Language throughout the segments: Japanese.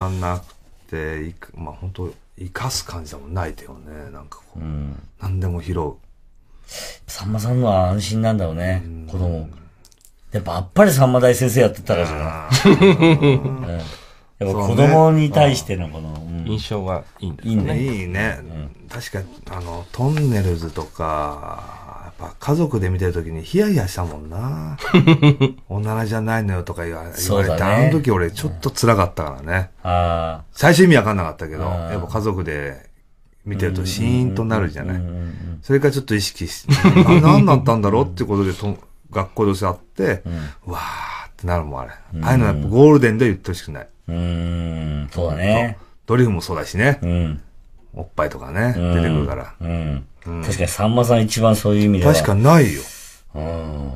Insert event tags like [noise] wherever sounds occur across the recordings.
あんなくていくまあ本当生かす感じだもんないけどねなんかこう、うん、何でも拾うさんまさんのは安心なんだろうね、うん、子供やっぱあっぱれさんま大先生やってたからじゃなやっぱ子供に対してのこの、ねうん、印象がいいんだ、ね、いいねいいね、うん、確かあのトンネルズとかぱ家族で見てる時にヒヤヒヤしたもんな [laughs] おならじゃないのよとか言われて、ねあの時俺ちょっと辛かったからね、最初意味わかんなかったけどやっぱ家族で見てるとシーンとなるじゃない、それからちょっと意識してあ何だったんだろうってことでと学校で教わって、うわーってなるもんあれ、ああいうのはやっぱゴールデンで言ってほしくないうんーんそうだねドリフもそうだしね、うんおっぱいとかね、出てくるから。うん。確かにさんまさん一番そういう意味では。確かないよ。うん。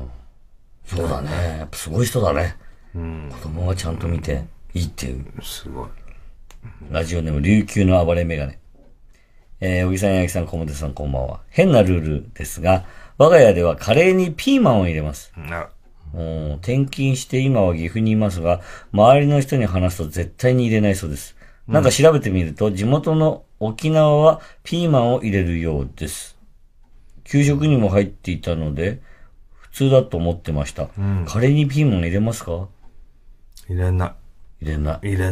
そうだね。やっぱすごい人だね。うん。子供がちゃんと見て、いいっていう。すごい。ラジオネーム、琉球の暴れメガネ。えー、小木さん、八木さん、小本さん、こんばんは。変なルールですが、我が家ではカレーにピーマンを入れます。なうん、転勤して今は岐阜にいますが、周りの人に話すと絶対に入れないそうです。なんか調べてみると、地元の沖縄はピーマンを入れるようです。給食にも入っていたので、普通だと思ってました。うん、カレーにピーマン入れますか入れない。入れない。入れな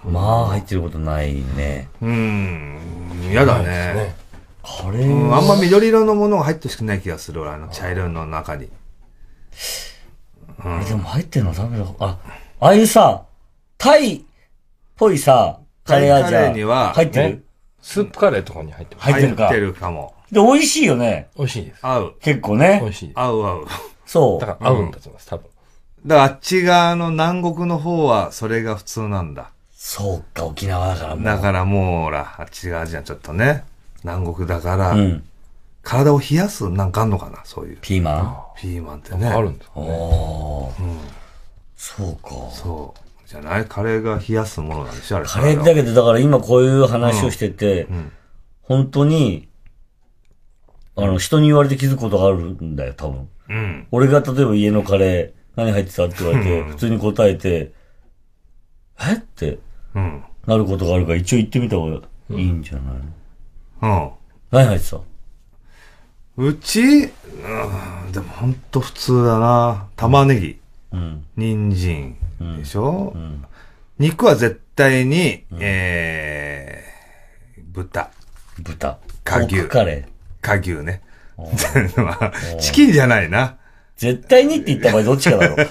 い。まあ、入ってることないね。うん。嫌だね。ねカレー、うん、あんま緑色のものが入ってほしくない気がする、あの茶色の中に。うん、でも入ってるのダメだ。あ、ああいうさ、タイっぽいさ、カレー味入ってる、ねスープカレーとかに入ってます。入ってるか。入ってるかも。で、美味しいよね。美味しいです。合う。結構ね。美味しい合う合う。そう。だから合うんだと思います、多分。だからあっち側の南国の方はそれが普通なんだ。そうか、沖縄だからもう。だからもう、ほら、あっち側じゃん、ちょっとね。南国だから、うん、体を冷やすなんかあんのかな、そういう。ピーマンピーマンってね。あるんですかね。うん、そうか。そう。じゃないカレーが冷やすものなんでしょあれ。カレーだけど、だから今こういう話をしてて、うんうん、本当に、あの、人に言われて気づくことがあるんだよ、多分。うん。俺が例えば家のカレー、何入ってたって言われて、普通に答えて、えって、なることがあるから、一応言ってみた方がいいんじゃないのうん。何入ってたうち、うん、でもほんと普通だな。玉ねぎ。人参でしょ、うん、肉は絶対に、うん、えー、豚。豚。和牛。カレー。和牛ね。[laughs] チキンじゃないな。絶対にって言った場合どっちかだろ。[laughs] う。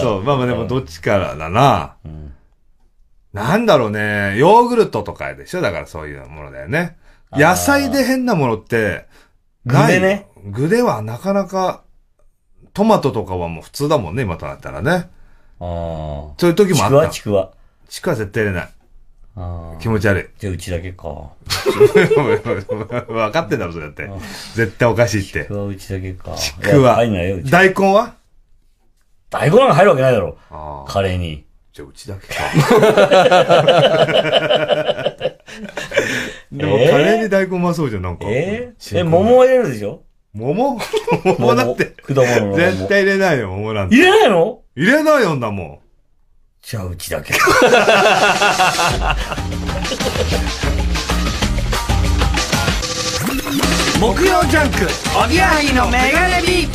そう、まあまあでもどっちからだな。うん、なんだろうね。ヨーグルトとかでしょだからそういうものだよね。野菜で変なものって、具でね。具ではなかなかトマトとかはもう普通だもんね、今となったらね。ああ。そういう時もあった。ちくわ、ちくわ。ちくわ絶対入れない。あ気持ち悪い。じゃあうちだけか。[laughs] 分かってんだろ、それだって。絶対おかしいって。ちくわうちだけか。ちくわ。入んないよ、大根は大根なんか入るわけないだろ。ああ。カレーに。じゃあうちだけか。[laughs] でも、カレーに大根うまそうじゃん、なんか。えー、え、桃入れるでしょ桃桃だって。果物絶対入れないよ、桃なんて。入れないの入れないよ、んだもん。じゃあ、うちだけ。木曜ジャンク、おぎやはぎのメガネビー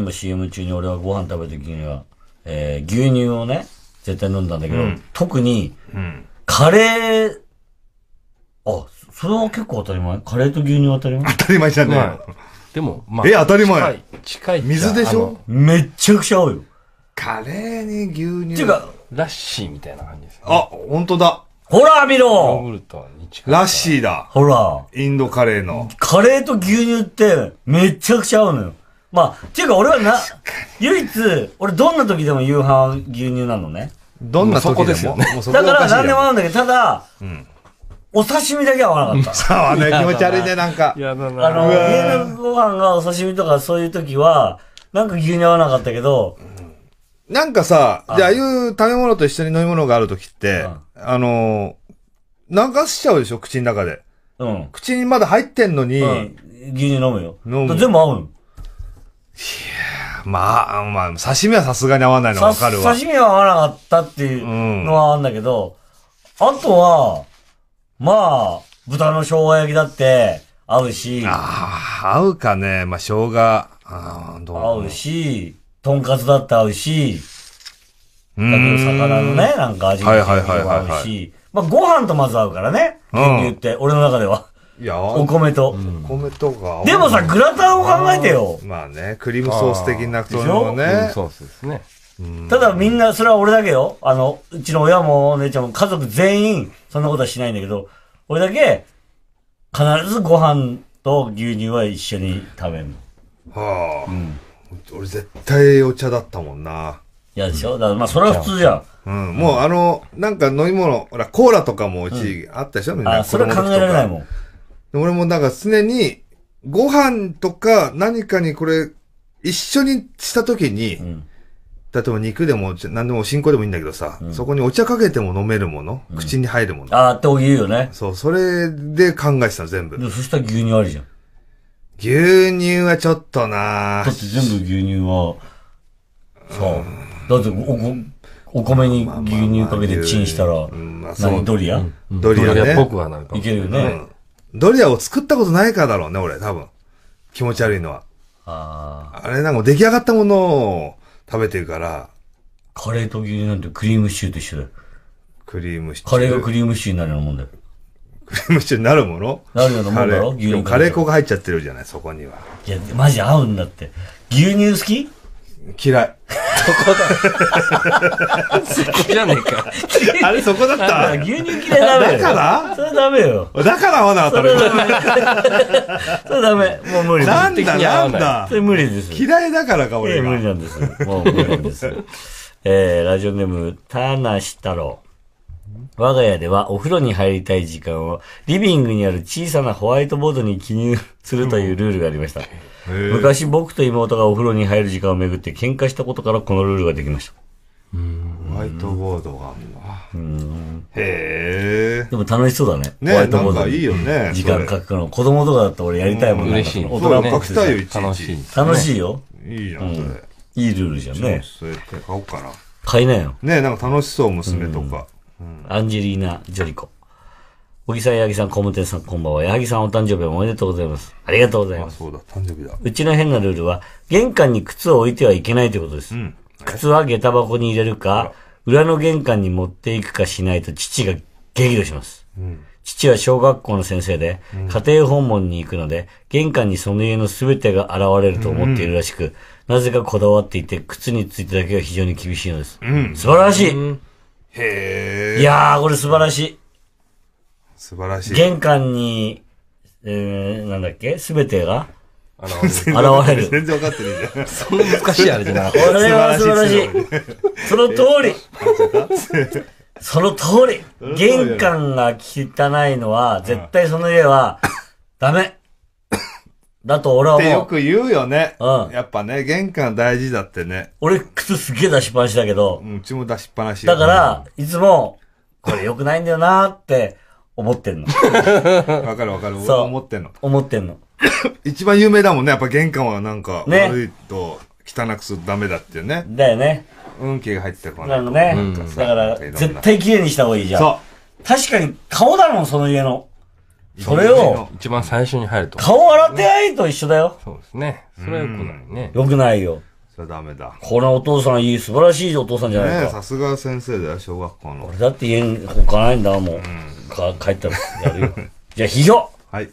今 CM 中に俺はご飯食べた時には、えー、牛乳をね、絶対飲んだんだけど、うん、特に、うん、カレー、あ、それは結構当たり前カレーと牛乳当たり前当たり前じゃねい、でも、まあ。え、当たり前近い。水でしょめっちゃくちゃ合うよ。カレーに牛乳。っていうか、ラッシーみたいな感じです、ね、あ、ほんとだ。ほら見ろラッシーだ。ほら。インドカレーの。カレーと牛乳ってめちゃくちゃ合うのよ。まあ、っていうか俺はな、唯一、俺どんな時でも夕飯は牛乳なのね。どんな時でも。だから何でも合うんだけど、ただ、うんお刺身だけは合わなかった。そうね、気持ち悪いね、なんか。あの、家のご飯がお刺身とかそういう時は、なんか牛乳合わなかったけど、なんかさ、じゃあ、あいう食べ物と一緒に飲み物がある時って、あの、流しちゃうでしょ、口の中で。うん。口にまだ入ってんのに、うん、牛乳飲むよ。飲む。全部合うよ。まあ、まあ、刺身はさすがに合わないのわかるわ。刺身は合わなかったっていうのはあるんだけど、うん、あとは、まあ、豚の生姜焼きだって合うし。ああ、合うかね。まあ、生姜、う合うし、とんかつだって合うし、だ魚のね、なんか味が合うし、まあ、ご飯とまず合うからね。言って、俺の中では。いやお米と、お米とか。でもさ、グラタンを考えてよ。まあね、クリームソース的なこともね。クリームソースですね。ただみんな、それは俺だけよ。あの、うちの親もお姉ちゃんも家族全員、そんなことはしないんだけど、俺だけ、必ずご飯と牛乳は一緒に食べるの。はあ、うん。俺絶対お茶だったもんな。いやでしょだからまあそれは普通じゃん。うん。もうあの、なんか飲み物、ほら、コーラとかもうちあったでしょみんな。あ、それは考えられないもん。俺もなんか常に、ご飯とか何かにこれ、一緒にした時に、うん、例えば肉でも何でも進行でもいいんだけどさ、うん、そこにお茶かけても飲めるもの、うん、口に入るもの。ああ、て言うよね。そう、それで考えてた全部。そしたら牛乳あるじゃん。牛乳はちょっとなだって全部牛乳は、さう。だっておお米に牛乳かけてチンしたら、うん、まあそう。何ドリア、ドリア、ね、っぽくはなんか。いけるよね。ドリアを作ったことないからだろうね、俺、多分。気持ち悪いのは。ああ。あれなんか出来上がったものを食べてるから。カレーと牛乳なんてクリームシチューと一緒だよ。クリームシチュー。カレーがクリームシチューになるようなもんだよ。クリームシチューになるものなるようなもんだろ牛乳カレー粉が入っちゃってるじゃない、そこには。いや、マジ合うんだって。牛乳好き嫌い。そこだ。そこじゃねえか。あれそこだった牛乳嫌いダメだからそれダメよ。だから合わなかったそれダメ。もう無理なんだなんだ。それ無理です。嫌いだからか俺が。無理なんです。もう無理です。えー、ラジオネーム、田無太郎。我が家ではお風呂に入りたい時間をリビングにある小さなホワイトボードに記入するというルールがありました。昔僕と妹がお風呂に入る時間をめぐって喧嘩したことからこのルールができました。ホワイトボードがあんうん、へえ。でも楽しそうだね。ねホワイトボード。いいよね。時間書くの。子供とかだったら俺やりたいもんね。嬉しい。大人書きたいよ、楽しい。楽しいよ。いいじゃん、それ。いいルールじゃんね。そうやって買おうかな。買いなよ。ねなんか楽しそう、娘とか。アンジェリーナ・ジョリコ。小木さん、矢作さん、小店さん、こんばんは。矢作さん、お誕生日おめでとうございます。ありがとうございます。あ、そうだ、誕生日だ。うちの変なルールは、玄関に靴を置いてはいけないということです。うん、靴は下駄箱に入れるか、裏の玄関に持っていくかしないと父が激怒します。うん、父は小学校の先生で、家庭訪問に行くので、玄関にその家の全てが現れると思っているらしく、うん、なぜかこだわっていて、靴についてだけは非常に厳しいのです。素晴らしい、へえ。いやー、これ素晴らしい。素晴らしい。玄関に、えー、なんだっけすべてが現れる。全然分かってないじゃん。そんな難しいあれじゃな [laughs] これは素晴らしい。その通り。その通り。玄関が汚いのは、絶対その家は、ダメ。だと俺は思う。ってよく言うよね。うん。やっぱね、玄関大事だってね。俺、靴すげえ出しっぱなしだけど。うん、ちも出しっぱなし。だから、いつも、これ良くないんだよなーって思ってんの。[laughs] わかるわかる。俺そうも思ってんの。思ってんの。[laughs] 一番有名だもんね。やっぱ玄関はなんか、悪いと汚くするとダメだってね。だよね。運気が入ってこならね。なんか。だから、絶。対綺麗にした方がいいじゃんそう。確かに顔だもん、その家の。それを、一番最初に入ると。顔洗ってないと一緒だよ。そうですね。それは良くないね。良くないよ。それはダメだ。これはお父さんいい、素晴らしいお父さんじゃないか。さすが先生だよ、小学校の。俺だって家に置かないんだもん。か帰ったらやるよ。じゃあ、批評はい。